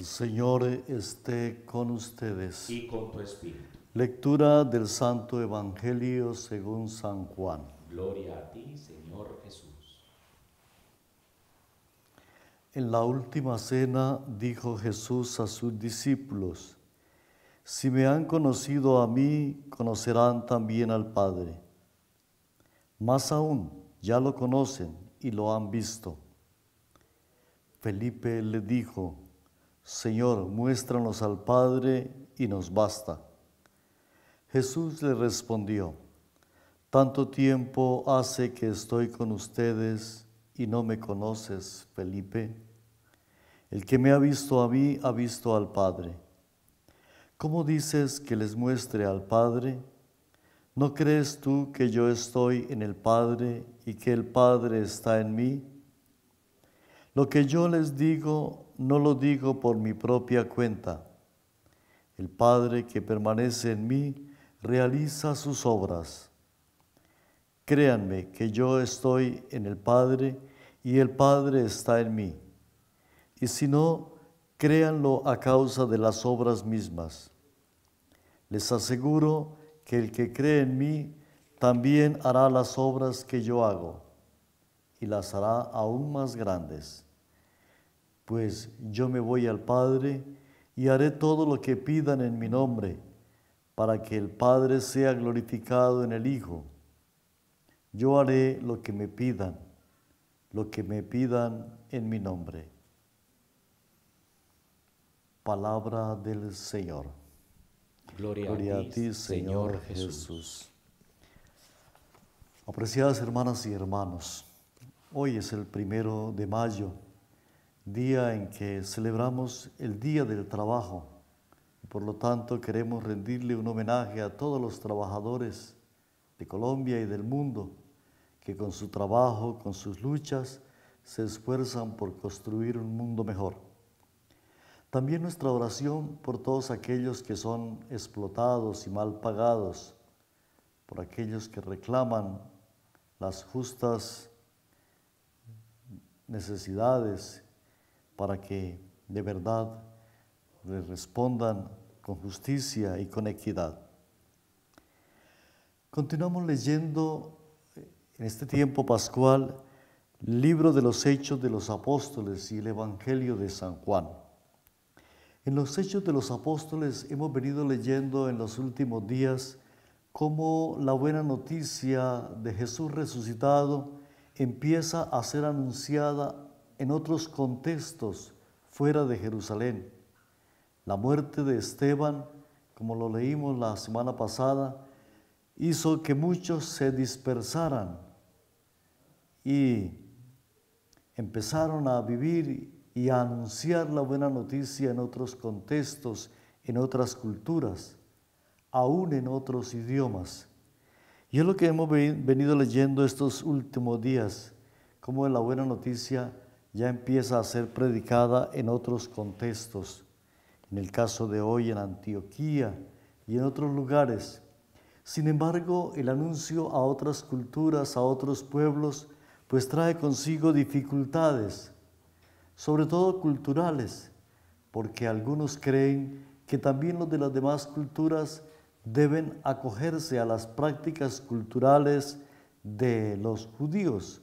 El Señor esté con ustedes. Y con tu espíritu. Lectura del Santo Evangelio según San Juan. Gloria a ti, Señor Jesús. En la última cena dijo Jesús a sus discípulos, Si me han conocido a mí, conocerán también al Padre. Más aún, ya lo conocen y lo han visto. Felipe le dijo, Señor, muéstranos al Padre y nos basta. Jesús le respondió, tanto tiempo hace que estoy con ustedes y no me conoces, Felipe. El que me ha visto a mí ha visto al Padre. ¿Cómo dices que les muestre al Padre? ¿No crees tú que yo estoy en el Padre y que el Padre está en mí? Lo que yo les digo no lo digo por mi propia cuenta. El Padre que permanece en mí realiza sus obras. Créanme que yo estoy en el Padre y el Padre está en mí. Y si no, créanlo a causa de las obras mismas. Les aseguro que el que cree en mí también hará las obras que yo hago y las hará aún más grandes pues yo me voy al Padre y haré todo lo que pidan en mi nombre, para que el Padre sea glorificado en el Hijo. Yo haré lo que me pidan, lo que me pidan en mi nombre. Palabra del Señor. Gloria, a, ti, Señor, Jesús. Apreciadas hermanas y hermanos, hoy es el primero de mayo día en que celebramos el Día del Trabajo. Por lo tanto, queremos rendirle un homenaje a todos los trabajadores de Colombia y del mundo que con su trabajo, con sus luchas, se esfuerzan por construir un mundo mejor. También nuestra oración por todos aquellos que son explotados y mal pagados, por aquellos que reclaman las justas necesidades para que de verdad le respondan con justicia y con equidad. Continuamos leyendo en este tiempo pascual el libro de los Hechos de los Apóstoles y el Evangelio de San Juan. En los Hechos de los Apóstoles hemos venido leyendo en los últimos días cómo la buena noticia de Jesús resucitado empieza a ser anunciada en otros contextos fuera de Jerusalén. La muerte de Esteban, como lo leímos la semana pasada, hizo que muchos se dispersaran y empezaron a vivir y a anunciar la buena noticia en otros contextos, en otras culturas, aún en otros idiomas. Y es lo que hemos venido leyendo estos últimos días, como la buena noticia ya empieza a ser predicada en otros contextos, en el caso de hoy en Antioquía y en otros lugares. Sin embargo, el anuncio a otras culturas, a otros pueblos, pues trae consigo dificultades, sobre todo culturales, porque algunos creen que también los de las demás culturas deben acogerse a las prácticas culturales de los judíos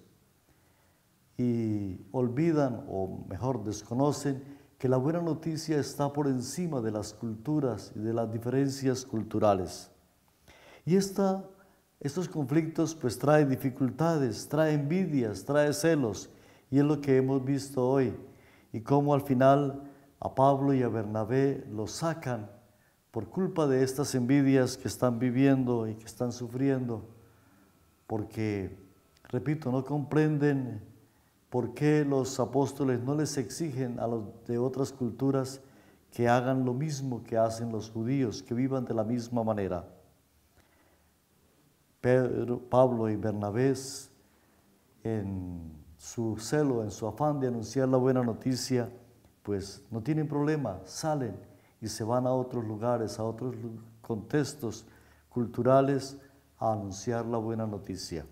y olvidan o mejor desconocen que la buena noticia está por encima de las culturas y de las diferencias culturales. Y esta, estos conflictos pues traen dificultades, traen envidias, traen celos y es lo que hemos visto hoy y cómo al final a Pablo y a Bernabé los sacan por culpa de estas envidias que están viviendo y que están sufriendo, porque, repito, no comprenden ¿Por qué los apóstoles no les exigen a los de otras culturas que hagan lo mismo que hacen los judíos, que vivan de la misma manera? Pedro, Pablo y Bernabé, en su celo, en su afán de anunciar la buena noticia, pues no tienen problema, salen y se van a otros lugares, a otros contextos culturales a anunciar la buena noticia.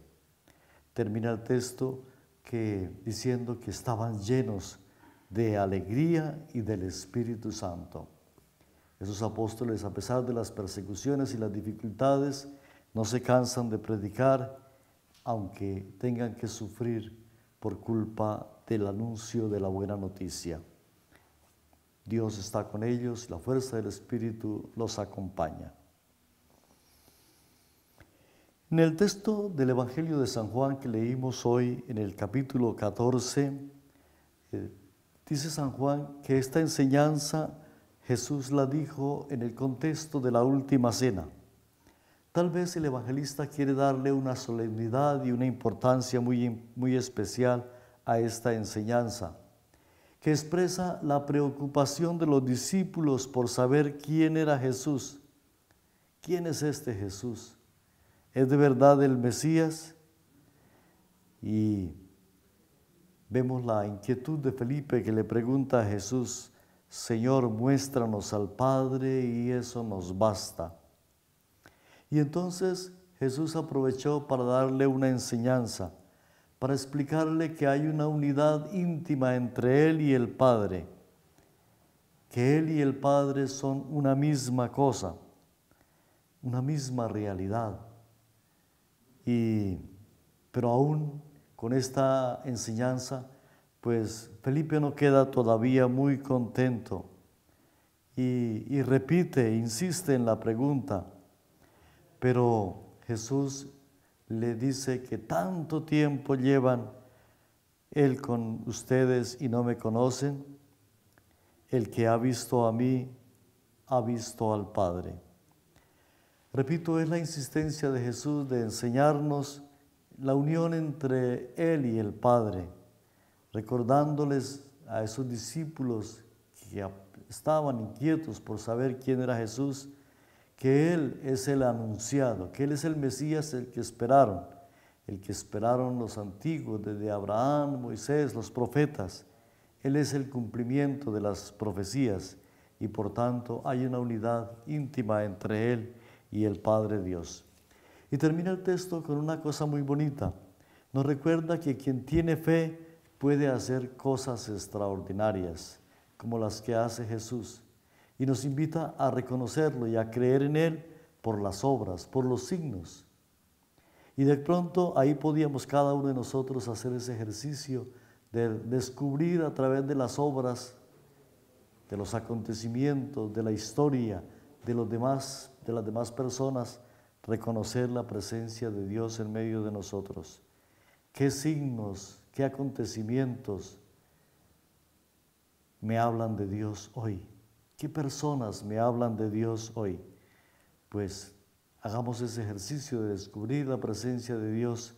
Termina el texto que diciendo que estaban llenos de alegría y del Espíritu Santo. Esos apóstoles, a pesar de las persecuciones y las dificultades, no se cansan de predicar, aunque tengan que sufrir por culpa del anuncio de la buena noticia. Dios está con ellos, la fuerza del Espíritu los acompaña. En el texto del Evangelio de San Juan que leímos hoy en el capítulo 14, eh, dice San Juan que esta enseñanza Jesús la dijo en el contexto de la última cena. Tal vez el evangelista quiere darle una solemnidad y una importancia muy, muy especial a esta enseñanza, que expresa la preocupación de los discípulos por saber quién era Jesús. ¿Quién es este Jesús? es de verdad el Mesías y vemos la inquietud de Felipe que le pregunta a Jesús, Señor, muéstranos al Padre y eso nos basta. Y entonces Jesús aprovechó para darle una enseñanza, para explicarle que hay una unidad íntima entre Él y el Padre, que Él y el Padre son una misma cosa, una misma realidad. Y, pero aún con esta enseñanza, pues Felipe no queda todavía muy contento y, y repite, insiste en la pregunta, pero Jesús le dice que tanto tiempo llevan Él con ustedes y no me conocen, el que ha visto a mí ha visto al Padre. Repito, es la insistencia de Jesús de enseñarnos la unión entre Él y el Padre, recordándoles a esos discípulos que estaban inquietos por saber quién era Jesús, que Él es el anunciado, que Él es el Mesías el que esperaron, el que esperaron los antiguos, desde Abraham, Moisés, los profetas. Él es el cumplimiento de las profecías y por tanto hay una unidad íntima entre Él y el Padre Dios. Y termina el texto con una cosa muy bonita. Nos recuerda que quien tiene fe puede hacer cosas extraordinarias, como las que hace Jesús. Y nos invita a reconocerlo y a creer en Él por las obras, por los signos. Y de pronto ahí podíamos cada uno de nosotros hacer ese ejercicio de descubrir a través de las obras, de los acontecimientos, de la historia, de los demás de las demás personas, reconocer la presencia de Dios en medio de nosotros. ¿Qué signos, qué acontecimientos me hablan de Dios hoy? ¿Qué personas me hablan de Dios hoy? Pues hagamos ese ejercicio de descubrir la presencia de Dios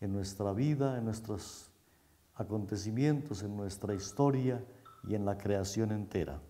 en nuestra vida, en nuestros acontecimientos, en nuestra historia y en la creación entera.